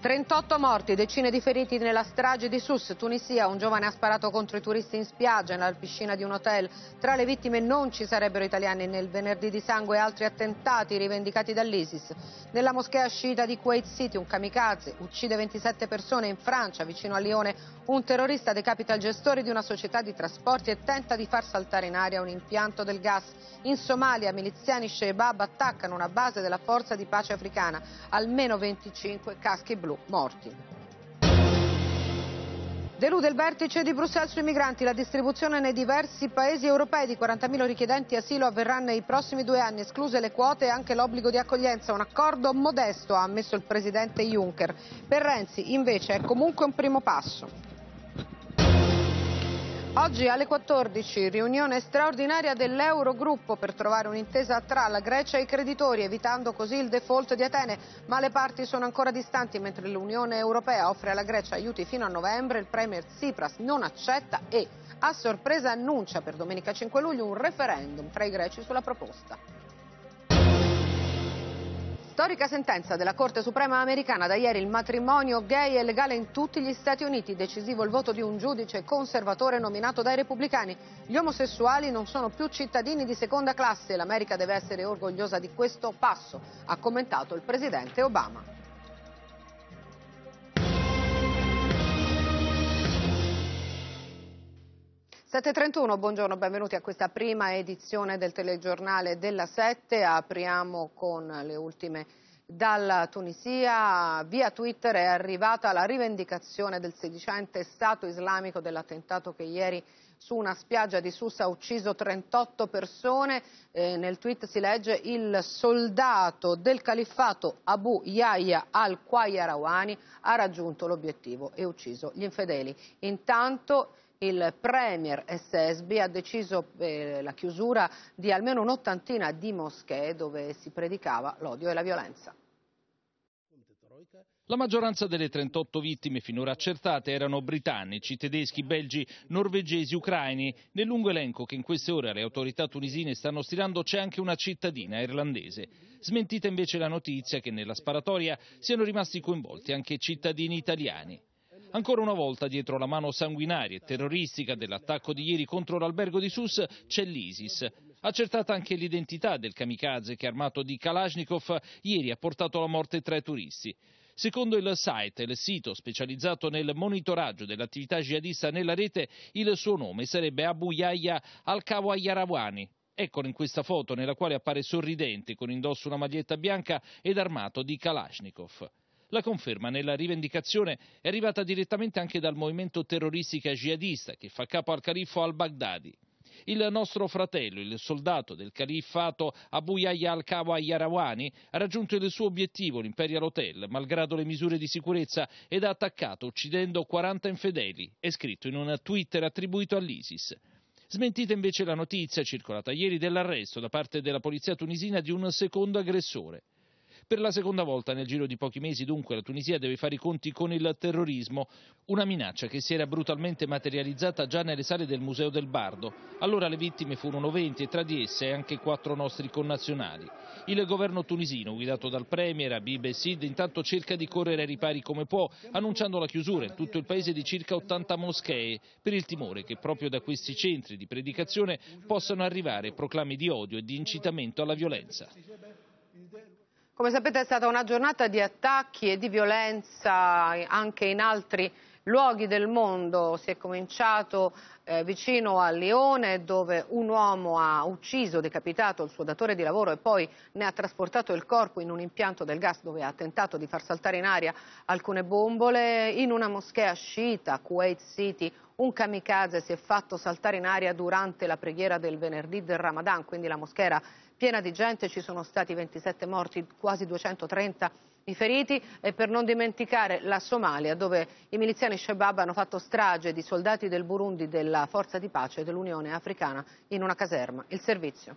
38 morti, decine di feriti nella strage di Sus, Tunisia. Un giovane ha sparato contro i turisti in spiaggia, nella piscina di un hotel. Tra le vittime non ci sarebbero italiani nel venerdì di sangue altri attentati rivendicati dall'ISIS. Nella moschea sciita di Kuwait City un kamikaze uccide 27 persone in Francia, vicino a Lione. Un terrorista decapita il gestore di una società di trasporti e tenta di far saltare in aria un impianto del gas. In Somalia miliziani Shebab attaccano una base della forza di pace africana. Almeno 25 caschi blu blu, morti. Delude il vertice di Bruxelles sui migranti. La distribuzione nei diversi paesi europei di 40.000 richiedenti asilo avverrà nei prossimi due anni, escluse le quote e anche l'obbligo di accoglienza. Un accordo modesto, ha ammesso il presidente Juncker. Per Renzi, invece, è comunque un primo passo. Oggi alle 14 riunione straordinaria dell'Eurogruppo per trovare un'intesa tra la Grecia e i creditori, evitando così il default di Atene, ma le parti sono ancora distanti mentre l'Unione Europea offre alla Grecia aiuti fino a novembre, il Premier Tsipras non accetta e a sorpresa annuncia per domenica 5 luglio un referendum tra i greci sulla proposta storica sentenza della Corte Suprema americana da ieri il matrimonio gay è legale in tutti gli Stati Uniti, decisivo il voto di un giudice conservatore nominato dai repubblicani. Gli omosessuali non sono più cittadini di seconda classe, l'America deve essere orgogliosa di questo passo, ha commentato il presidente Obama. 7.31, buongiorno, benvenuti a questa prima edizione del telegiornale della 7. Apriamo con le ultime dalla Tunisia. Via Twitter è arrivata la rivendicazione del sedicente Stato islamico dell'attentato che ieri su una spiaggia di Susa ha ucciso 38 persone. Eh, nel tweet si legge il soldato del califfato Abu Yahya al-Qayarawani ha raggiunto l'obiettivo e ucciso gli infedeli. Intanto il Premier Sesbi ha deciso eh, la chiusura di almeno un'ottantina di moschee dove si predicava l'odio e la violenza. La maggioranza delle 38 vittime finora accertate erano britannici, tedeschi, belgi, norvegesi, ucraini. Nel lungo elenco che in queste ore le autorità tunisine stanno stirando c'è anche una cittadina irlandese. Smentita invece la notizia che nella sparatoria siano rimasti coinvolti anche cittadini italiani. Ancora una volta, dietro la mano sanguinaria e terroristica dell'attacco di ieri contro l'albergo di Sus, c'è l'ISIS. Accertata anche l'identità del kamikaze che armato di Kalashnikov ieri ha portato alla morte tre turisti. Secondo il site, il sito specializzato nel monitoraggio dell'attività jihadista nella rete, il suo nome sarebbe Abu Yahya al-Kawayyarawani. Eccolo in questa foto nella quale appare sorridente con indosso una maglietta bianca ed armato di Kalashnikov. La conferma nella rivendicazione è arrivata direttamente anche dal movimento terroristica jihadista che fa capo al califfo al-Baghdadi. Il nostro fratello, il soldato del califfato Abu Yahya al-Kawa Yarawani, ha raggiunto il suo obiettivo, l'Imperial Hotel, malgrado le misure di sicurezza, ed ha attaccato, uccidendo 40 infedeli, è scritto in un Twitter attribuito all'ISIS. Smentita invece la notizia circolata ieri dell'arresto da parte della polizia tunisina di un secondo aggressore. Per la seconda volta nel giro di pochi mesi dunque la Tunisia deve fare i conti con il terrorismo, una minaccia che si era brutalmente materializzata già nelle sale del Museo del Bardo. Allora le vittime furono 20 e tra di esse anche quattro nostri connazionali. Il governo tunisino, guidato dal premier Abib Sid, intanto cerca di correre ai ripari come può, annunciando la chiusura in tutto il paese di circa 80 moschee, per il timore che proprio da questi centri di predicazione possano arrivare proclami di odio e di incitamento alla violenza. Come sapete è stata una giornata di attacchi e di violenza anche in altri luoghi del mondo. Si è cominciato eh, vicino a Lione dove un uomo ha ucciso, decapitato il suo datore di lavoro e poi ne ha trasportato il corpo in un impianto del gas dove ha tentato di far saltare in aria alcune bombole. In una moschea sciita Kuwait City un kamikaze si è fatto saltare in aria durante la preghiera del venerdì del Ramadan, quindi la moschera piena di gente, ci sono stati 27 morti, quasi 230 i feriti e per non dimenticare la Somalia dove i miliziani Shebab hanno fatto strage di soldati del Burundi, della Forza di Pace dell'Unione Africana in una caserma. Il servizio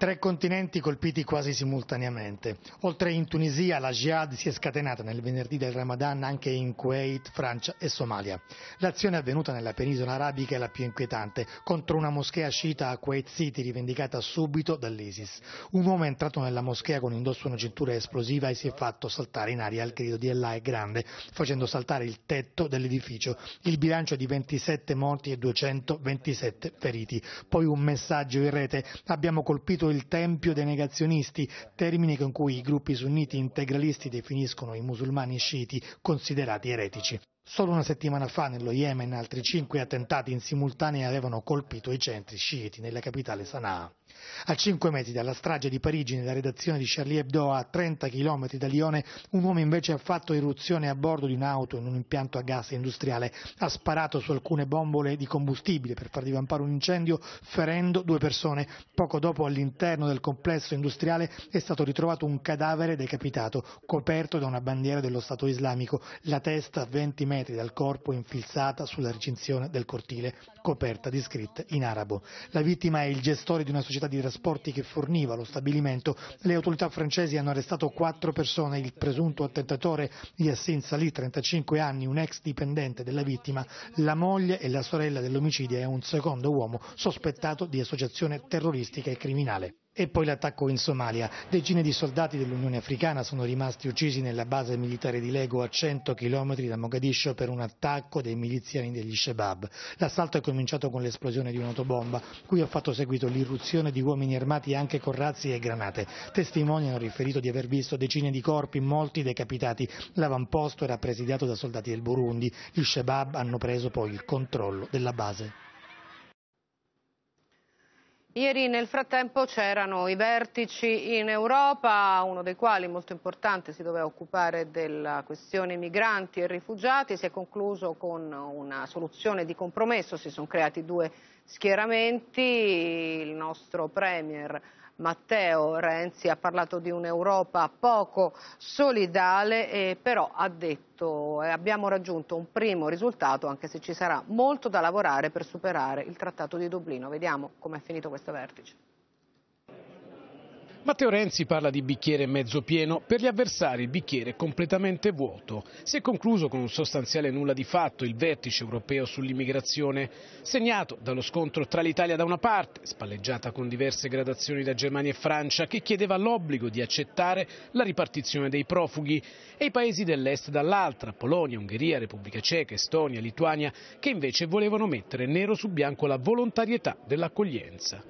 tre continenti colpiti quasi simultaneamente. Oltre in Tunisia la jihad si è scatenata nel venerdì del Ramadan anche in Kuwait, Francia e Somalia. L'azione avvenuta nella penisola arabica è la più inquietante, contro una moschea sciita a Kuwait City rivendicata subito dall'ISIS. Un uomo è entrato nella moschea con indosso una cintura esplosiva e si è fatto saltare in aria al grido di Allah è grande, facendo saltare il tetto dell'edificio. Il bilancio è di 27 morti e 227 feriti. Poi un messaggio in rete, abbiamo colpito il tempio dei negazionisti, termine con cui i gruppi sunniti integralisti definiscono i musulmani sciiti considerati eretici. Solo una settimana fa nello Yemen altri cinque attentati in simultanea avevano colpito i centri sciiti nella capitale Sana'a. A cinque mesi dalla strage di Parigi nella redazione di Charlie Hebdo a 30 km da Lione, un uomo invece ha fatto irruzione a bordo di un'auto in un impianto a gas industriale, ha sparato su alcune bombole di combustibile per far divampare un incendio, ferendo due persone. Poco dopo all'interno del complesso industriale è stato ritrovato un cadavere decapitato, coperto da una bandiera dello Stato islamico, la testa a 20 metri metri dal corpo infilzata sull'arcinzione del cortile, coperta di scritte in arabo. La vittima è il gestore di una società di trasporti che forniva lo stabilimento. Le autorità francesi hanno arrestato quattro persone, il presunto attentatore Yassin Salih, 35 anni, un ex dipendente della vittima, la moglie e la sorella dell'omicidio e un secondo uomo sospettato di associazione terroristica e criminale e poi l'attacco in Somalia. Decine di soldati dell'Unione Africana sono rimasti uccisi nella base militare di Lego a 100 km da Mogadiscio per un attacco dei miliziani degli Shebab. L'assalto è cominciato con l'esplosione di un'autobomba, cui ha fatto seguito l'irruzione di uomini armati anche con razzi e granate. Testimoni hanno riferito di aver visto decine di corpi, molti decapitati. L'avamposto era presidiato da soldati del Burundi. Gli Shebab hanno preso poi il controllo della base. Ieri nel frattempo c'erano i vertici in Europa, uno dei quali molto importante si doveva occupare della questione migranti e rifugiati, si è concluso con una soluzione di compromesso, si sono creati due schieramenti, il nostro Premier Matteo Renzi ha parlato di un'Europa poco solidale e però ha detto eh, abbiamo raggiunto un primo risultato anche se ci sarà molto da lavorare per superare il Trattato di Dublino. Vediamo com'è finito questo vertice. Matteo Renzi parla di bicchiere mezzo pieno, per gli avversari il bicchiere completamente vuoto. Si è concluso con un sostanziale nulla di fatto il vertice europeo sull'immigrazione, segnato dallo scontro tra l'Italia da una parte, spalleggiata con diverse gradazioni da Germania e Francia, che chiedeva l'obbligo di accettare la ripartizione dei profughi, e i paesi dell'est dall'altra, Polonia, Ungheria, Repubblica Ceca, Estonia, Lituania, che invece volevano mettere nero su bianco la volontarietà dell'accoglienza.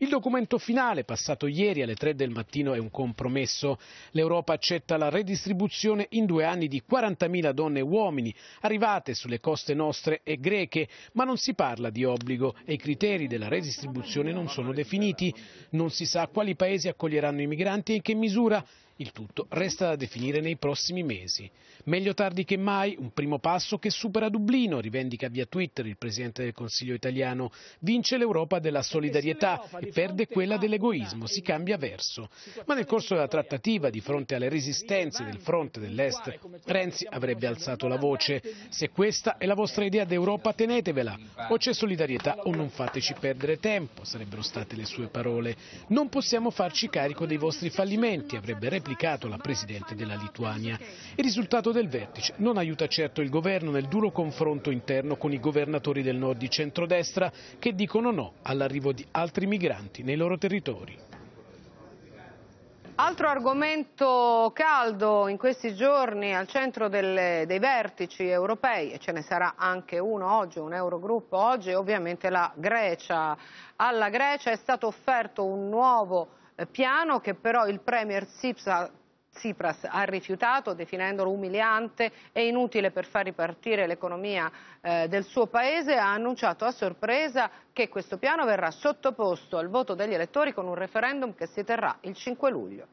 Il documento finale, passato ieri alle 3 del mattino, è un compromesso. L'Europa accetta la redistribuzione in due anni di 40.000 donne e uomini arrivate sulle coste nostre e greche, ma non si parla di obbligo e i criteri della redistribuzione non sono definiti. Non si sa quali paesi accoglieranno i migranti e in che misura. Il tutto resta da definire nei prossimi mesi. Meglio tardi che mai, un primo passo che supera Dublino, rivendica via Twitter il Presidente del Consiglio italiano. Vince l'Europa della solidarietà e perde quella dell'egoismo, si cambia verso. Ma nel corso della trattativa, di fronte alle resistenze del fronte dell'Est, Renzi avrebbe alzato la voce. Se questa è la vostra idea d'Europa, tenetevela. O c'è solidarietà o non fateci perdere tempo, sarebbero state le sue parole. Non possiamo farci carico dei vostri fallimenti, avrebbe replicato applicato la Presidente della Lituania. Il risultato del vertice non aiuta certo il governo nel duro confronto interno con i governatori del nord di centrodestra che dicono no all'arrivo di altri migranti nei loro territori. Altro argomento caldo in questi giorni al centro delle, dei vertici europei, e ce ne sarà anche uno oggi, un Eurogruppo oggi, è ovviamente la Grecia. Alla Grecia è stato offerto un nuovo piano che però il Premier Tsipras ha rifiutato definendolo umiliante e inutile per far ripartire l'economia eh, del suo paese, ha annunciato a sorpresa che questo piano verrà sottoposto al voto degli elettori con un referendum che si terrà il 5 luglio.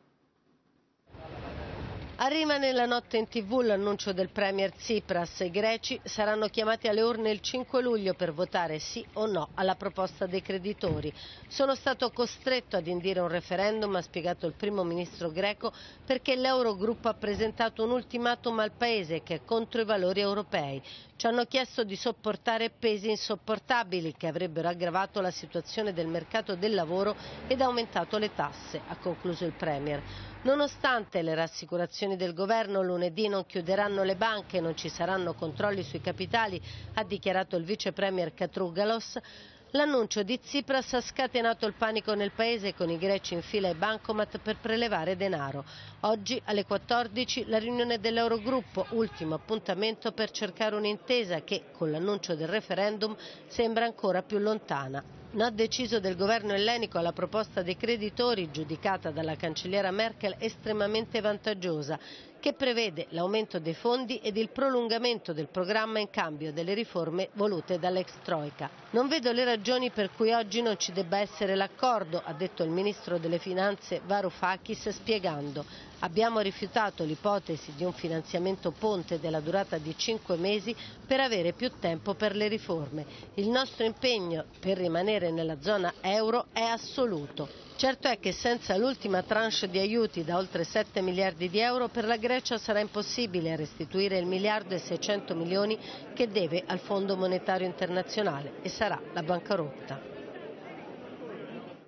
Arriva nella notte in tv l'annuncio del Premier Tsipras. I greci saranno chiamati alle urne il 5 luglio per votare sì o no alla proposta dei creditori. Sono stato costretto ad indire un referendum, ha spiegato il primo ministro greco, perché l'Eurogruppo ha presentato un ultimatum al paese che è contro i valori europei. Ci hanno chiesto di sopportare pesi insopportabili che avrebbero aggravato la situazione del mercato del lavoro ed aumentato le tasse, ha concluso il Premier. Nonostante le rassicurazioni del governo lunedì non chiuderanno le banche, non ci saranno controlli sui capitali, ha dichiarato il vice premier Catrugalos, L'annuncio di Tsipras ha scatenato il panico nel paese con i greci in fila ai bancomat per prelevare denaro. Oggi alle 14 la riunione dell'Eurogruppo, ultimo appuntamento per cercare un'intesa che, con l'annuncio del referendum, sembra ancora più lontana. No deciso del governo ellenico alla proposta dei creditori, giudicata dalla cancelliera Merkel estremamente vantaggiosa che prevede l'aumento dei fondi ed il prolungamento del programma in cambio delle riforme volute dall'ex Troica. Non vedo le ragioni per cui oggi non ci debba essere l'accordo, ha detto il ministro delle Finanze Varoufakis spiegando Abbiamo rifiutato l'ipotesi di un finanziamento ponte della durata di cinque mesi per avere più tempo per le riforme. Il nostro impegno per rimanere nella zona euro è assoluto. Certo è che senza l'ultima tranche di aiuti da oltre 7 miliardi di euro per la Grecia sarà impossibile restituire il miliardo e 600 milioni che deve al Fondo Monetario Internazionale e sarà la bancarotta.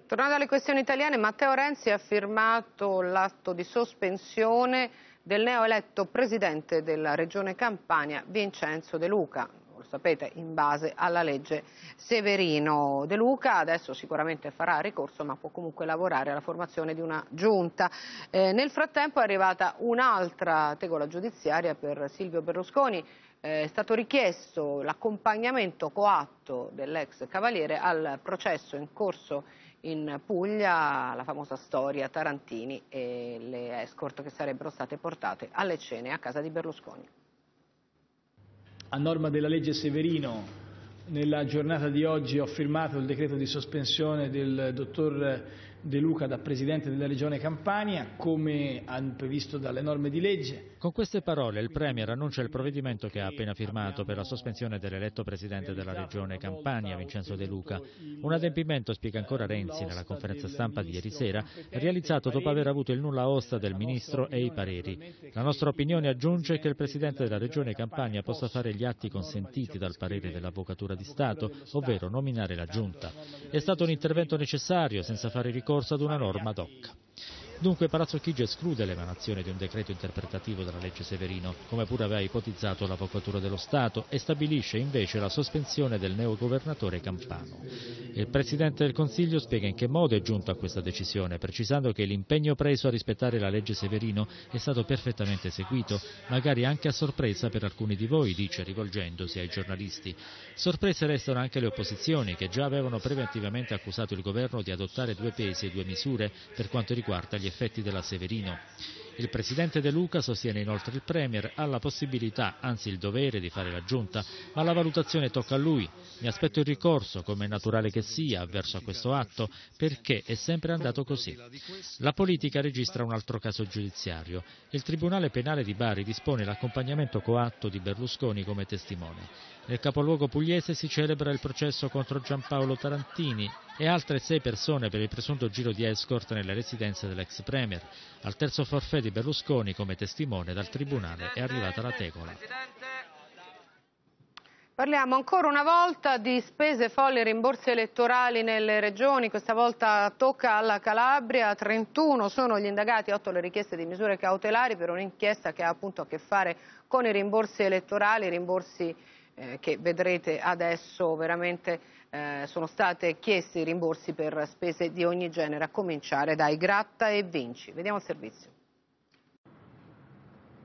Tornando alle questioni italiane, Matteo Renzi ha firmato l'atto di sospensione del neoeletto presidente della regione Campania Vincenzo De Luca lo sapete, in base alla legge Severino De Luca, adesso sicuramente farà ricorso ma può comunque lavorare alla formazione di una giunta. Eh, nel frattempo è arrivata un'altra tegola giudiziaria per Silvio Berlusconi, eh, è stato richiesto l'accompagnamento coatto dell'ex Cavaliere al processo in corso in Puglia la famosa storia Tarantini e le escort che sarebbero state portate alle cene a casa di Berlusconi. A norma della legge Severino, nella giornata di oggi ho firmato il decreto di sospensione del dottor De Luca da Presidente della Regione Campania, come previsto dalle norme di legge. Con queste parole il Premier annuncia il provvedimento che ha appena firmato per la sospensione dell'eletto Presidente della Regione Campania, Vincenzo De Luca. Un adempimento, spiega ancora Renzi nella conferenza stampa di ieri sera, realizzato dopo aver avuto il nulla osta del Ministro e i pareri. La nostra opinione aggiunge che il Presidente della Regione Campania possa fare gli atti consentiti dal parere dell'Avvocatura di Stato, ovvero nominare la Giunta. È stato un intervento necessario, senza fare ricorso ricorso ad una norma ad hoc. Dunque Palazzo Chigi esclude l'emanazione di un decreto interpretativo della legge Severino, come pure aveva ipotizzato l'Avvocatura dello Stato, e stabilisce invece la sospensione del neogovernatore Campano. Il Presidente del Consiglio spiega in che modo è giunto a questa decisione, precisando che l'impegno preso a rispettare la legge Severino è stato perfettamente seguito, magari anche a sorpresa per alcuni di voi, dice rivolgendosi ai giornalisti. Sorprese restano anche le opposizioni, che già avevano preventivamente accusato il governo di adottare due pesi e due misure per quanto riguarda gli gli effetti della Severino. Il presidente De Luca sostiene inoltre il Premier ha la possibilità, anzi il dovere di fare la giunta, ma la valutazione tocca a lui. Mi aspetto il ricorso, come è naturale che sia, verso questo atto, perché è sempre andato così. La politica registra un altro caso giudiziario. Il Tribunale Penale di Bari dispone l'accompagnamento coatto di Berlusconi come testimone. Nel capoluogo pugliese si celebra il processo contro Giampaolo Tarantini e altre sei persone per il presunto giro di escort nelle residenze dell'ex Premier. Al terzo forfè di Berlusconi come testimone dal Tribunale è arrivata la tegola. Parliamo ancora una volta di spese folli e rimborsi elettorali nelle regioni, questa volta tocca alla Calabria, 31 sono gli indagati, 8 le richieste di misure cautelari per un'inchiesta che ha appunto a che fare con i rimborsi elettorali, i rimborsi eh, che vedrete adesso veramente eh, sono state chiesti rimborsi per spese di ogni genere, a cominciare dai gratta e vinci. Vediamo il servizio.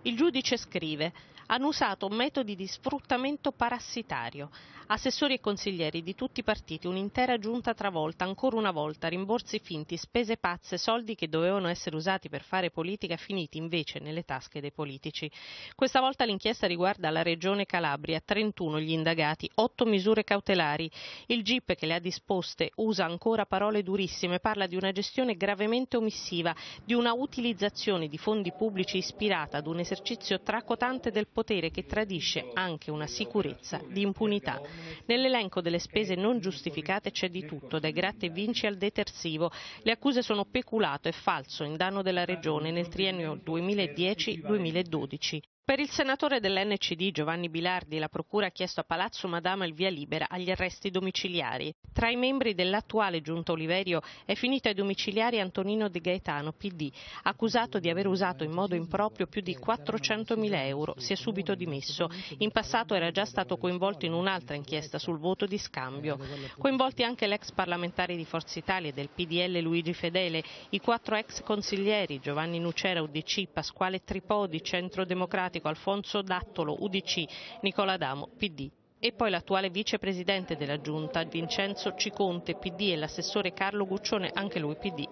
Il giudice scrive hanno usato metodi di sfruttamento parassitario. Assessori e consiglieri di tutti i partiti, un'intera giunta travolta, ancora una volta, rimborsi finti, spese pazze, soldi che dovevano essere usati per fare politica finiti invece nelle tasche dei politici. Questa volta l'inchiesta riguarda la regione Calabria, 31 gli indagati, 8 misure cautelari. Il GIP che le ha disposte usa ancora parole durissime, parla di una gestione gravemente omissiva, di una utilizzazione di fondi pubblici ispirata ad un esercizio tracotante del potere potere che tradisce anche una sicurezza di impunità. Nell'elenco delle spese non giustificate c'è di tutto, dai gratte vinci al detersivo. Le accuse sono peculato e falso in danno della Regione nel triennio 2010-2012. Per il senatore dell'NCD Giovanni Bilardi la Procura ha chiesto a Palazzo Madama il via libera agli arresti domiciliari. Tra i membri dell'attuale giunta Oliverio è finito ai domiciliari Antonino De Gaetano, PD, accusato di aver usato in modo improprio più di 400.000 euro. Si è subito dimesso. In passato era già stato coinvolto in un'altra inchiesta sul voto di scambio. Coinvolti anche l'ex parlamentare di Forza Italia e del PDL Luigi Fedele, i quattro ex consiglieri Giovanni Nucera, UDC, Pasquale Tripodi, Centro Democratico, Democratico Alfonso Dattolo, UDC, Nicola Adamo, PD e poi l'attuale vicepresidente della Giunta Vincenzo Ciconte, PD e l'assessore Carlo Guccione, anche lui PD.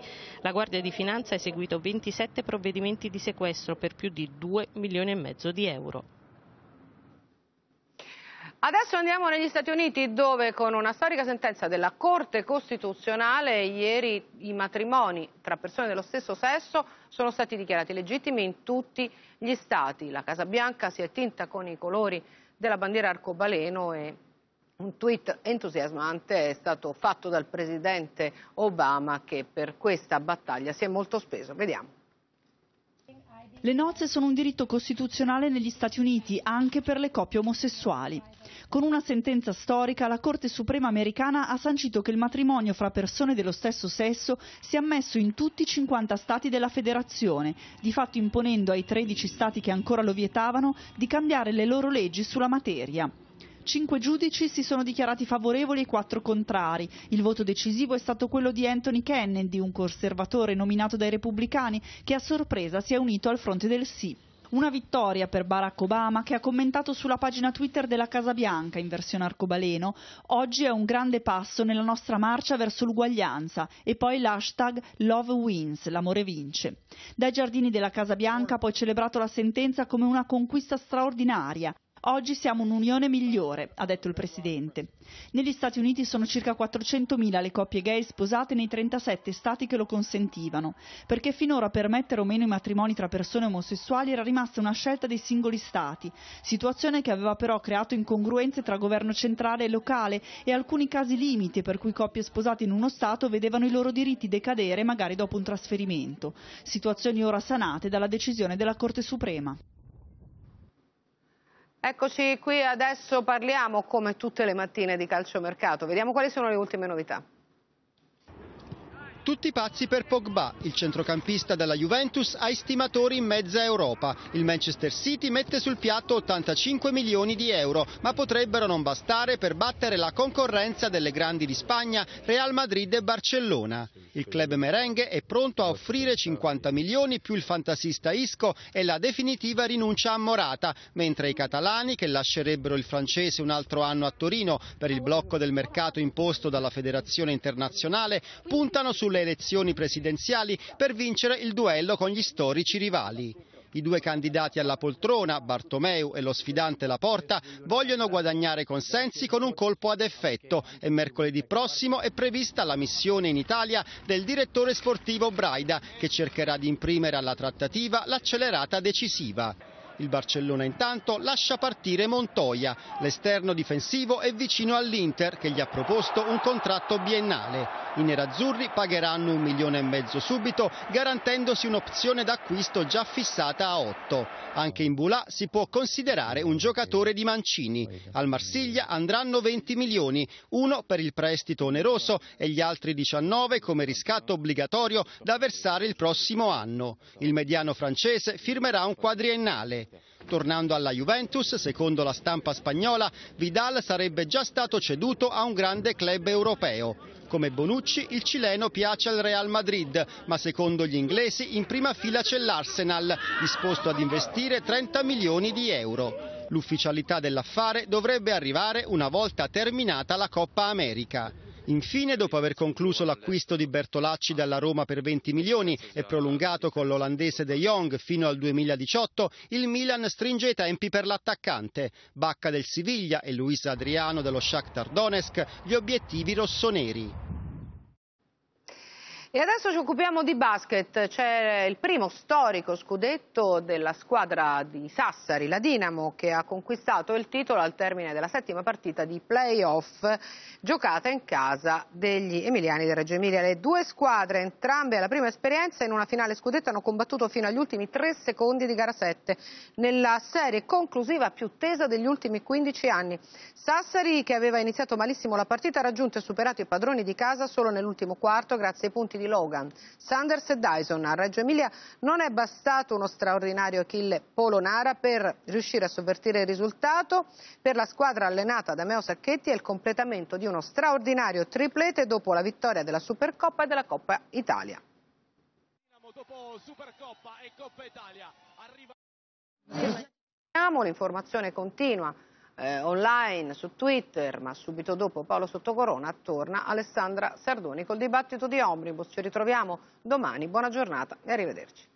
La Guardia di Finanza ha eseguito 27 provvedimenti di sequestro per più di 2 milioni e mezzo di euro. Adesso andiamo negli Stati Uniti dove con una storica sentenza della Corte Costituzionale ieri i matrimoni tra persone dello stesso sesso sono stati dichiarati legittimi in tutti gli stati. La Casa Bianca si è tinta con i colori della bandiera arcobaleno e un tweet entusiasmante è stato fatto dal presidente Obama che per questa battaglia si è molto speso. Vediamo. Le nozze sono un diritto costituzionale negli Stati Uniti anche per le coppie omosessuali. Con una sentenza storica la Corte Suprema americana ha sancito che il matrimonio fra persone dello stesso sesso sia ammesso in tutti i 50 stati della federazione, di fatto imponendo ai 13 stati che ancora lo vietavano di cambiare le loro leggi sulla materia. Cinque giudici si sono dichiarati favorevoli e quattro contrari. Il voto decisivo è stato quello di Anthony Kennedy, un conservatore nominato dai repubblicani, che a sorpresa si è unito al fronte del sì. Una vittoria per Barack Obama che ha commentato sulla pagina Twitter della Casa Bianca in versione arcobaleno «Oggi è un grande passo nella nostra marcia verso l'uguaglianza» e poi l'hashtag Love Wins, l'amore vince. Dai giardini della Casa Bianca ha poi celebrato la sentenza come una conquista straordinaria. Oggi siamo un'unione migliore, ha detto il Presidente. Negli Stati Uniti sono circa 400.000 le coppie gay sposate nei 37 stati che lo consentivano, perché finora permettere o meno i matrimoni tra persone omosessuali era rimasta una scelta dei singoli stati, situazione che aveva però creato incongruenze tra governo centrale e locale e alcuni casi limite per cui coppie sposate in uno stato vedevano i loro diritti decadere magari dopo un trasferimento, situazioni ora sanate dalla decisione della Corte Suprema. Eccoci qui, adesso parliamo come tutte le mattine di calciomercato. Vediamo quali sono le ultime novità. Tutti pazzi per Pogba, il centrocampista della Juventus ha estimatori in mezza Europa. Il Manchester City mette sul piatto 85 milioni di euro, ma potrebbero non bastare per battere la concorrenza delle grandi di Spagna, Real Madrid e Barcellona. Il club merengue è pronto a offrire 50 milioni più il fantasista Isco e la definitiva rinuncia a Morata, mentre i catalani, che lascerebbero il francese un altro anno a Torino per il blocco del mercato imposto dalla Federazione Internazionale, puntano sul sulle elezioni presidenziali per vincere il duello con gli storici rivali. I due candidati alla poltrona, Bartomeu e lo sfidante Laporta, vogliono guadagnare consensi con un colpo ad effetto e mercoledì prossimo è prevista la missione in Italia del direttore sportivo Braida che cercherà di imprimere alla trattativa l'accelerata decisiva. Il Barcellona intanto lascia partire Montoya, l'esterno difensivo è vicino all'Inter che gli ha proposto un contratto biennale. I nerazzurri pagheranno un milione e mezzo subito, garantendosi un'opzione d'acquisto già fissata a 8. Anche in Bulà si può considerare un giocatore di Mancini. Al Marsiglia andranno 20 milioni, uno per il prestito oneroso e gli altri 19 come riscatto obbligatorio da versare il prossimo anno. Il mediano francese firmerà un quadriennale. Tornando alla Juventus, secondo la stampa spagnola, Vidal sarebbe già stato ceduto a un grande club europeo. Come Bonucci, il cileno piace al Real Madrid, ma secondo gli inglesi in prima fila c'è l'Arsenal, disposto ad investire 30 milioni di euro. L'ufficialità dell'affare dovrebbe arrivare una volta terminata la Coppa America. Infine, dopo aver concluso l'acquisto di Bertolacci dalla Roma per 20 milioni e prolungato con l'olandese De Jong fino al 2018, il Milan stringe i tempi per l'attaccante. Bacca del Siviglia e Luis Adriano dello Shakhtar Donetsk gli obiettivi rossoneri. E adesso ci occupiamo di basket, c'è il primo storico scudetto della squadra di Sassari, la Dinamo, che ha conquistato il titolo al termine della settima partita di playoff giocata in casa degli emiliani del Reggio Emilia. Le due squadre, entrambe alla prima esperienza in una finale scudetto, hanno combattuto fino agli ultimi tre secondi di gara 7 nella serie conclusiva più tesa degli ultimi 15 anni. Sassari, che aveva iniziato malissimo la partita, ha raggiunto e superato i padroni di casa solo nell'ultimo quarto grazie ai punti di Logan, Sanders e Dyson. A Reggio Emilia non è bastato uno straordinario kill Polonara per riuscire a sovvertire il risultato. Per la squadra allenata da Meo Sacchetti è il completamento di uno straordinario triplete dopo la vittoria della Supercoppa e della Coppa Italia. Dopo Supercoppa e Coppa Italia arriva... L'informazione continua eh, online, su Twitter, ma subito dopo Paolo Sottocorona torna Alessandra Sardoni col dibattito di Omnibus. Ci ritroviamo domani, buona giornata e arrivederci.